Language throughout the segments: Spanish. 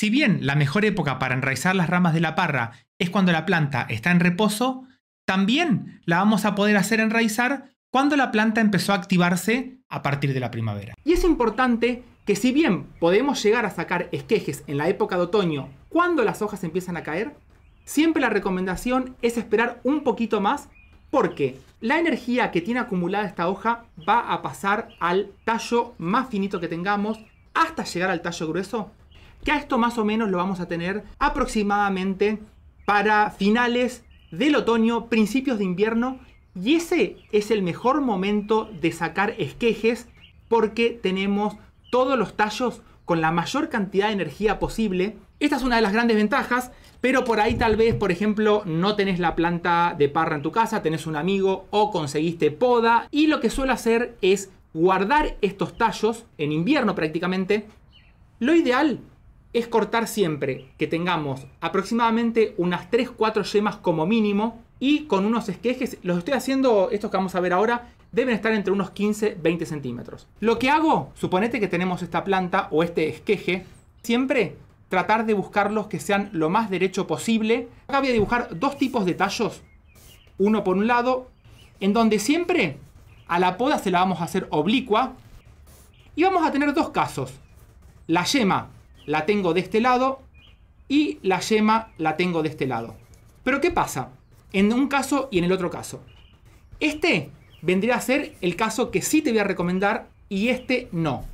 Si bien la mejor época para enraizar las ramas de la parra es cuando la planta está en reposo, también la vamos a poder hacer enraizar cuando la planta empezó a activarse a partir de la primavera. Y es importante que si bien podemos llegar a sacar esquejes en la época de otoño cuando las hojas empiezan a caer, siempre la recomendación es esperar un poquito más porque la energía que tiene acumulada esta hoja va a pasar al tallo más finito que tengamos hasta llegar al tallo grueso que a esto más o menos lo vamos a tener aproximadamente para finales del otoño, principios de invierno, y ese es el mejor momento de sacar esquejes porque tenemos todos los tallos con la mayor cantidad de energía posible. Esta es una de las grandes ventajas, pero por ahí tal vez, por ejemplo, no tenés la planta de parra en tu casa, tenés un amigo o conseguiste poda y lo que suelo hacer es guardar estos tallos en invierno prácticamente. Lo ideal es cortar siempre que tengamos aproximadamente unas 3-4 yemas como mínimo y con unos esquejes, los estoy haciendo, estos que vamos a ver ahora, deben estar entre unos 15-20 centímetros. Lo que hago, suponete que tenemos esta planta o este esqueje, siempre tratar de buscarlos que sean lo más derecho posible. Acá voy a dibujar dos tipos de tallos, uno por un lado, en donde siempre a la poda se la vamos a hacer oblicua y vamos a tener dos casos. La yema la tengo de este lado y la yema la tengo de este lado. Pero ¿qué pasa? En un caso y en el otro caso. Este vendría a ser el caso que sí te voy a recomendar y este no.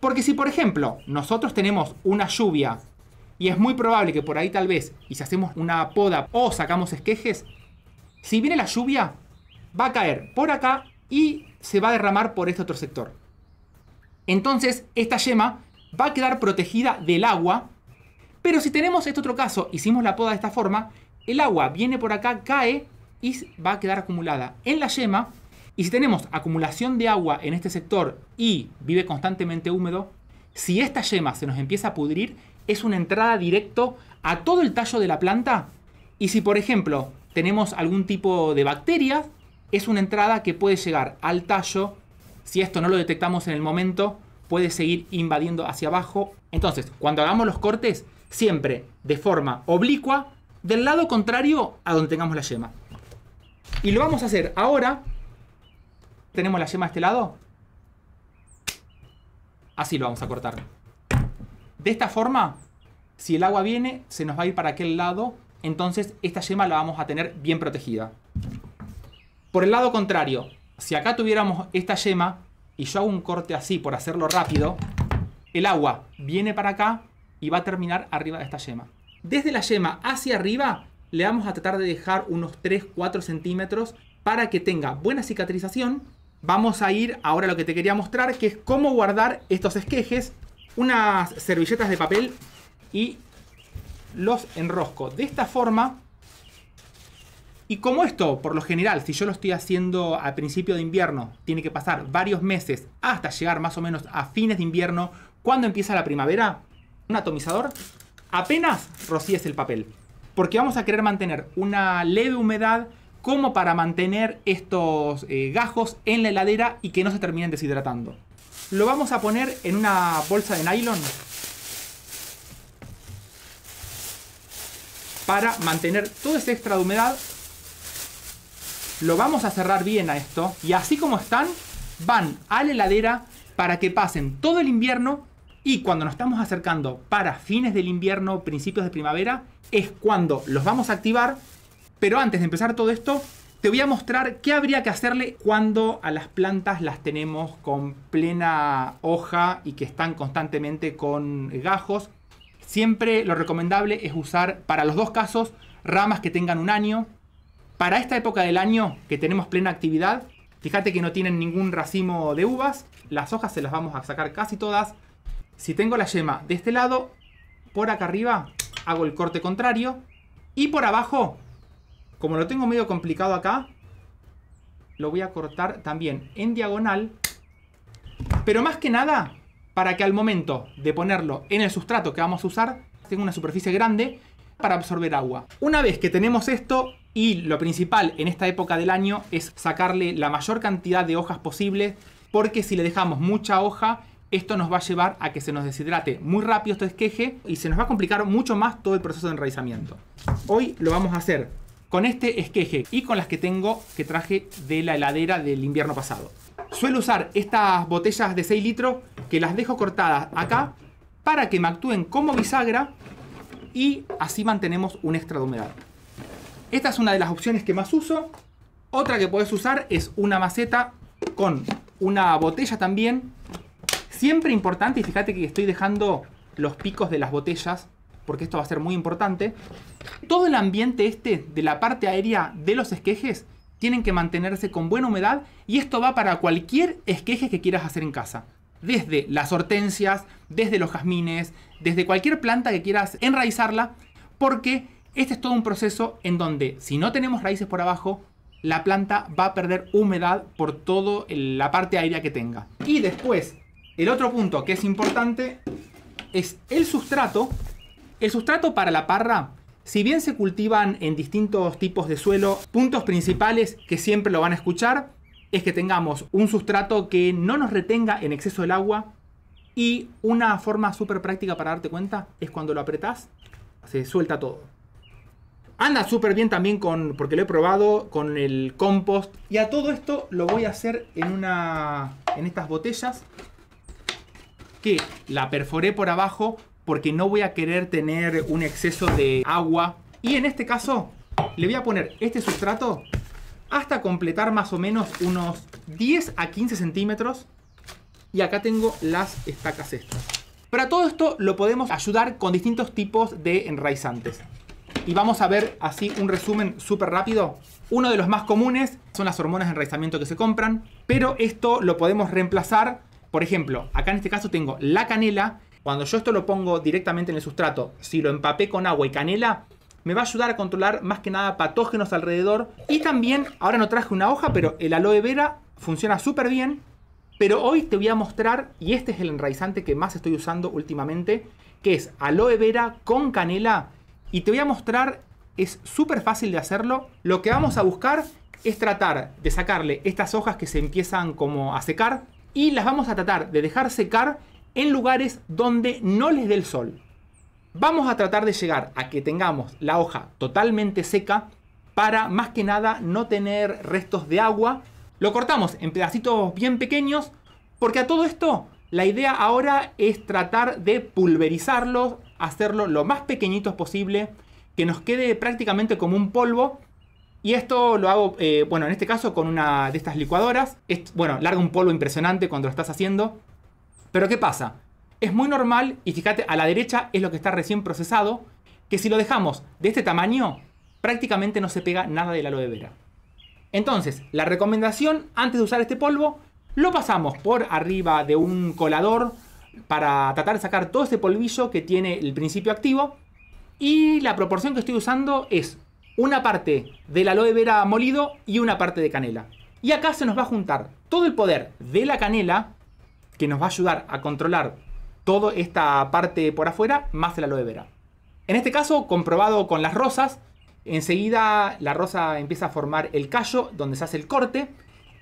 Porque si por ejemplo nosotros tenemos una lluvia y es muy probable que por ahí tal vez, y si hacemos una poda o sacamos esquejes, si viene la lluvia, va a caer por acá y se va a derramar por este otro sector. Entonces, esta yema va a quedar protegida del agua. Pero si tenemos este otro caso, hicimos la poda de esta forma, el agua viene por acá, cae y va a quedar acumulada en la yema. Y si tenemos acumulación de agua en este sector y vive constantemente húmedo, si esta yema se nos empieza a pudrir, es una entrada directo a todo el tallo de la planta. Y si por ejemplo tenemos algún tipo de bacteria es una entrada que puede llegar al tallo, si esto no lo detectamos en el momento, puede seguir invadiendo hacia abajo. Entonces, cuando hagamos los cortes, siempre de forma oblicua, del lado contrario a donde tengamos la yema. Y lo vamos a hacer ahora. Tenemos la yema de este lado. Así lo vamos a cortar. De esta forma, si el agua viene, se nos va a ir para aquel lado. Entonces esta yema la vamos a tener bien protegida. Por el lado contrario, si acá tuviéramos esta yema, y yo hago un corte así por hacerlo rápido, el agua viene para acá y va a terminar arriba de esta yema. Desde la yema hacia arriba le vamos a tratar de dejar unos 3-4 centímetros para que tenga buena cicatrización. Vamos a ir ahora a lo que te quería mostrar, que es cómo guardar estos esquejes, unas servilletas de papel y los enrosco. De esta forma y como esto, por lo general, si yo lo estoy haciendo a principio de invierno, tiene que pasar varios meses hasta llegar más o menos a fines de invierno, cuando empieza la primavera, un atomizador apenas rocíes el papel. Porque vamos a querer mantener una leve humedad como para mantener estos eh, gajos en la heladera y que no se terminen deshidratando. Lo vamos a poner en una bolsa de nylon para mantener todo ese extra de humedad lo vamos a cerrar bien a esto. Y así como están, van a la heladera para que pasen todo el invierno. Y cuando nos estamos acercando para fines del invierno, principios de primavera, es cuando los vamos a activar. Pero antes de empezar todo esto, te voy a mostrar qué habría que hacerle cuando a las plantas las tenemos con plena hoja y que están constantemente con gajos. Siempre lo recomendable es usar para los dos casos ramas que tengan un año, para esta época del año que tenemos plena actividad, fíjate que no tienen ningún racimo de uvas, las hojas se las vamos a sacar casi todas. Si tengo la yema de este lado, por acá arriba hago el corte contrario y por abajo, como lo tengo medio complicado acá, lo voy a cortar también en diagonal, pero más que nada para que al momento de ponerlo en el sustrato que vamos a usar, tenga una superficie grande para absorber agua. Una vez que tenemos esto, y lo principal en esta época del año es sacarle la mayor cantidad de hojas posible, porque si le dejamos mucha hoja, esto nos va a llevar a que se nos deshidrate muy rápido este esqueje y se nos va a complicar mucho más todo el proceso de enraizamiento. Hoy lo vamos a hacer con este esqueje y con las que tengo que traje de la heladera del invierno pasado. Suelo usar estas botellas de 6 litros que las dejo cortadas acá para que me actúen como bisagra y así mantenemos un extra de humedad. Esta es una de las opciones que más uso. Otra que puedes usar es una maceta con una botella también. Siempre importante, y fíjate que estoy dejando los picos de las botellas, porque esto va a ser muy importante. Todo el ambiente este de la parte aérea de los esquejes tienen que mantenerse con buena humedad y esto va para cualquier esqueje que quieras hacer en casa. Desde las hortensias, desde los jazmines, desde cualquier planta que quieras enraizarla, porque este es todo un proceso en donde si no tenemos raíces por abajo, la planta va a perder humedad por toda la parte aérea que tenga. Y después, el otro punto que es importante es el sustrato. El sustrato para la parra, si bien se cultivan en distintos tipos de suelo, puntos principales que siempre lo van a escuchar es que tengamos un sustrato que no nos retenga en exceso el agua. Y una forma súper práctica para darte cuenta es cuando lo apretás, se suelta todo. Anda súper bien también con, porque lo he probado, con el compost. Y a todo esto lo voy a hacer en una, en estas botellas que la perforé por abajo porque no voy a querer tener un exceso de agua. Y en este caso le voy a poner este sustrato hasta completar más o menos unos 10 a 15 centímetros. Y acá tengo las estacas estas. Para todo esto lo podemos ayudar con distintos tipos de enraizantes y vamos a ver así un resumen súper rápido. Uno de los más comunes son las hormonas de enraizamiento que se compran, pero esto lo podemos reemplazar. Por ejemplo, acá en este caso tengo la canela. Cuando yo esto lo pongo directamente en el sustrato, si lo empapé con agua y canela, me va a ayudar a controlar más que nada patógenos alrededor. Y también, ahora no traje una hoja, pero el aloe vera funciona súper bien. Pero hoy te voy a mostrar, y este es el enraizante que más estoy usando últimamente, que es aloe vera con canela y te voy a mostrar, es súper fácil de hacerlo. Lo que vamos a buscar es tratar de sacarle estas hojas que se empiezan como a secar y las vamos a tratar de dejar secar en lugares donde no les dé el sol. Vamos a tratar de llegar a que tengamos la hoja totalmente seca para más que nada no tener restos de agua. Lo cortamos en pedacitos bien pequeños porque a todo esto la idea ahora es tratar de pulverizarlo, hacerlo lo más pequeñitos posible, que nos quede prácticamente como un polvo. Y esto lo hago, eh, bueno, en este caso con una de estas licuadoras. Es, bueno, larga un polvo impresionante cuando lo estás haciendo. Pero ¿qué pasa? Es muy normal, y fíjate, a la derecha es lo que está recién procesado, que si lo dejamos de este tamaño, prácticamente no se pega nada de la aloe vera. Entonces, la recomendación antes de usar este polvo lo pasamos por arriba de un colador para tratar de sacar todo ese polvillo que tiene el principio activo. Y la proporción que estoy usando es una parte del aloe vera molido y una parte de canela. Y acá se nos va a juntar todo el poder de la canela, que nos va a ayudar a controlar toda esta parte por afuera, más el aloe vera. En este caso, comprobado con las rosas, enseguida la rosa empieza a formar el callo donde se hace el corte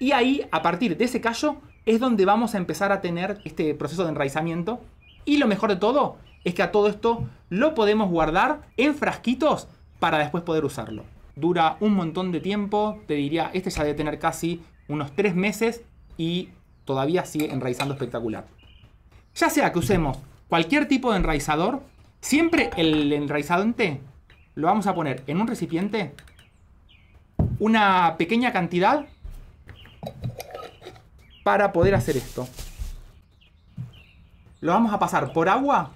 y ahí, a partir de ese callo, es donde vamos a empezar a tener este proceso de enraizamiento. Y lo mejor de todo es que a todo esto lo podemos guardar en frasquitos para después poder usarlo. Dura un montón de tiempo, te diría, este ya debe tener casi unos 3 meses y todavía sigue enraizando espectacular. Ya sea que usemos cualquier tipo de enraizador, siempre el en té lo vamos a poner en un recipiente, una pequeña cantidad para poder hacer esto. Lo vamos a pasar por agua,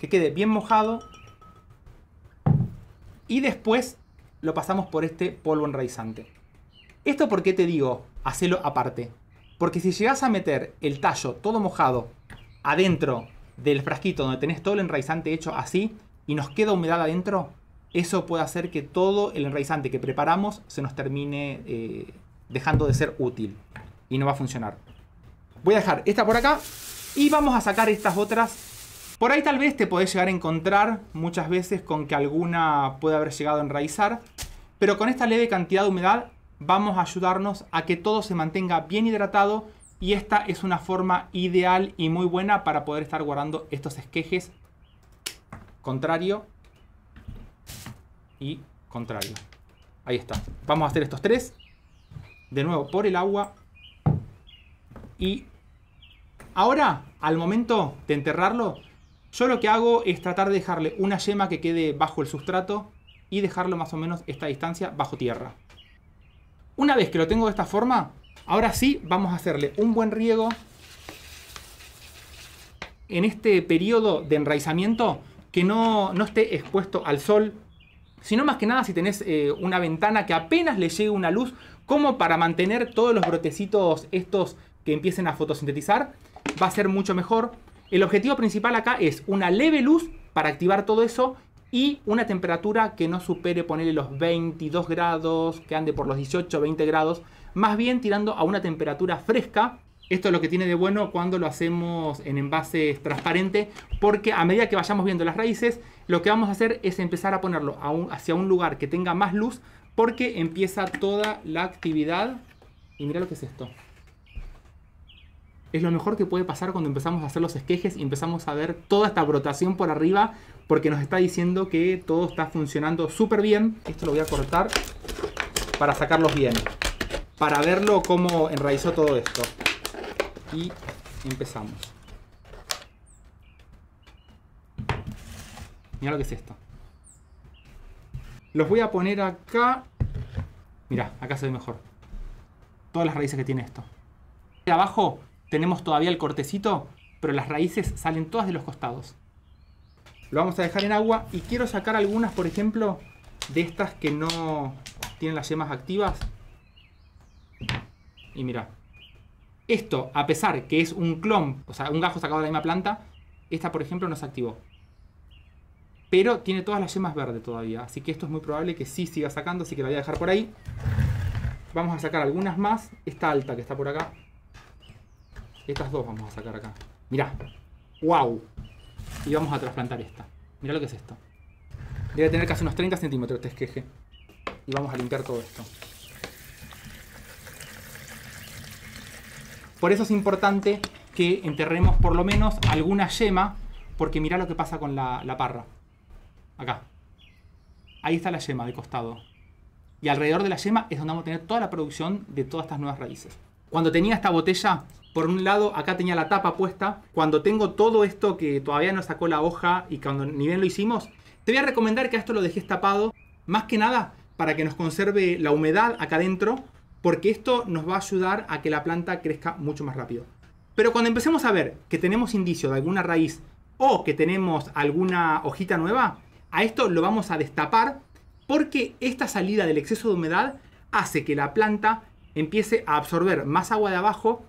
que quede bien mojado. Y después lo pasamos por este polvo enraizante. Esto porque te digo, hacelo aparte. Porque si llegas a meter el tallo todo mojado adentro del frasquito donde tenés todo el enraizante hecho así y nos queda humedad adentro, eso puede hacer que todo el enraizante que preparamos se nos termine eh, dejando de ser útil y no va a funcionar. Voy a dejar esta por acá y vamos a sacar estas otras. Por ahí tal vez te podés llegar a encontrar muchas veces con que alguna puede haber llegado a enraizar, pero con esta leve cantidad de humedad vamos a ayudarnos a que todo se mantenga bien hidratado y esta es una forma ideal y muy buena para poder estar guardando estos esquejes contrario y contrario. Ahí está. Vamos a hacer estos tres. De nuevo por el agua y ahora, al momento de enterrarlo, yo lo que hago es tratar de dejarle una yema que quede bajo el sustrato y dejarlo más o menos esta distancia bajo tierra. Una vez que lo tengo de esta forma, ahora sí vamos a hacerle un buen riego en este periodo de enraizamiento que no, no esté expuesto al sol, sino más que nada si tenés eh, una ventana que apenas le llegue una luz, como para mantener todos los brotecitos estos que empiecen a fotosintetizar, va a ser mucho mejor. El objetivo principal acá es una leve luz para activar todo eso y una temperatura que no supere ponerle los 22 grados, que ande por los 18, 20 grados, más bien tirando a una temperatura fresca. Esto es lo que tiene de bueno cuando lo hacemos en envases transparente, porque a medida que vayamos viendo las raíces, lo que vamos a hacer es empezar a ponerlo hacia un lugar que tenga más luz, porque empieza toda la actividad. Y mira lo que es esto es lo mejor que puede pasar cuando empezamos a hacer los esquejes y empezamos a ver toda esta brotación por arriba porque nos está diciendo que todo está funcionando súper bien. Esto lo voy a cortar para sacarlos bien, para verlo cómo enraizó todo esto. Y empezamos. Mira lo que es esto. Los voy a poner acá. Mira, acá se ve mejor. Todas las raíces que tiene esto. De abajo tenemos todavía el cortecito, pero las raíces salen todas de los costados. Lo vamos a dejar en agua y quiero sacar algunas, por ejemplo, de estas que no tienen las yemas activas. Y mira, esto, a pesar que es un clon, o sea, un gajo sacado de la misma planta, esta, por ejemplo, no se activó. Pero tiene todas las yemas verdes todavía, así que esto es muy probable que sí siga sacando, así que la voy a dejar por ahí. Vamos a sacar algunas más. Esta alta que está por acá, estas dos vamos a sacar acá. Mirá. ¡Wow! Y vamos a trasplantar esta. Mirá lo que es esto. Debe tener casi unos 30 centímetros este esqueje. Y vamos a limpiar todo esto. Por eso es importante que enterremos por lo menos alguna yema, porque mirá lo que pasa con la, la parra. Acá. Ahí está la yema de costado. Y alrededor de la yema es donde vamos a tener toda la producción de todas estas nuevas raíces. Cuando tenía esta botella, por un lado, acá tenía la tapa puesta. Cuando tengo todo esto que todavía no sacó la hoja y cuando ni bien lo hicimos, te voy a recomendar que a esto lo dejes tapado, más que nada para que nos conserve la humedad acá adentro, porque esto nos va a ayudar a que la planta crezca mucho más rápido. Pero cuando empecemos a ver que tenemos indicio de alguna raíz o que tenemos alguna hojita nueva, a esto lo vamos a destapar porque esta salida del exceso de humedad hace que la planta empiece a absorber más agua de abajo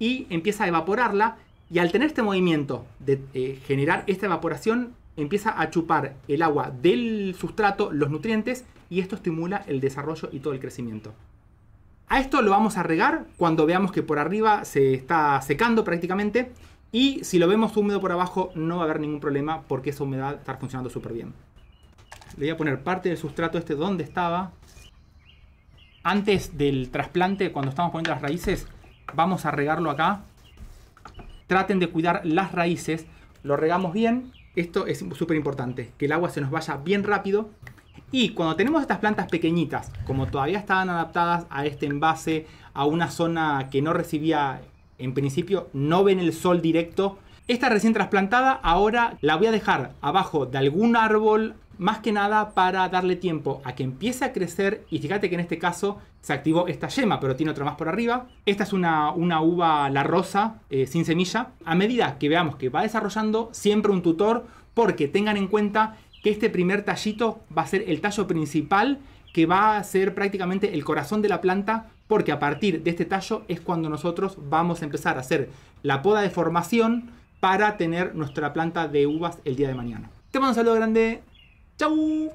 y empieza a evaporarla y al tener este movimiento de eh, generar esta evaporación empieza a chupar el agua del sustrato, los nutrientes y esto estimula el desarrollo y todo el crecimiento. A esto lo vamos a regar cuando veamos que por arriba se está secando prácticamente y si lo vemos húmedo por abajo no va a haber ningún problema porque esa humedad está funcionando súper bien. Le voy a poner parte del sustrato este donde estaba. Antes del trasplante, cuando estamos poniendo las raíces, Vamos a regarlo acá. Traten de cuidar las raíces. Lo regamos bien. Esto es súper importante, que el agua se nos vaya bien rápido. Y cuando tenemos estas plantas pequeñitas, como todavía estaban adaptadas a este envase, a una zona que no recibía, en principio, no ven el sol directo, esta recién trasplantada ahora la voy a dejar abajo de algún árbol, más que nada para darle tiempo a que empiece a crecer y fíjate que en este caso se activó esta yema, pero tiene otra más por arriba. Esta es una, una uva la rosa eh, sin semilla. A medida que veamos que va desarrollando, siempre un tutor, porque tengan en cuenta que este primer tallito va a ser el tallo principal que va a ser prácticamente el corazón de la planta porque a partir de este tallo es cuando nosotros vamos a empezar a hacer la poda de formación para tener nuestra planta de uvas el día de mañana. Te mando un saludo grande, châu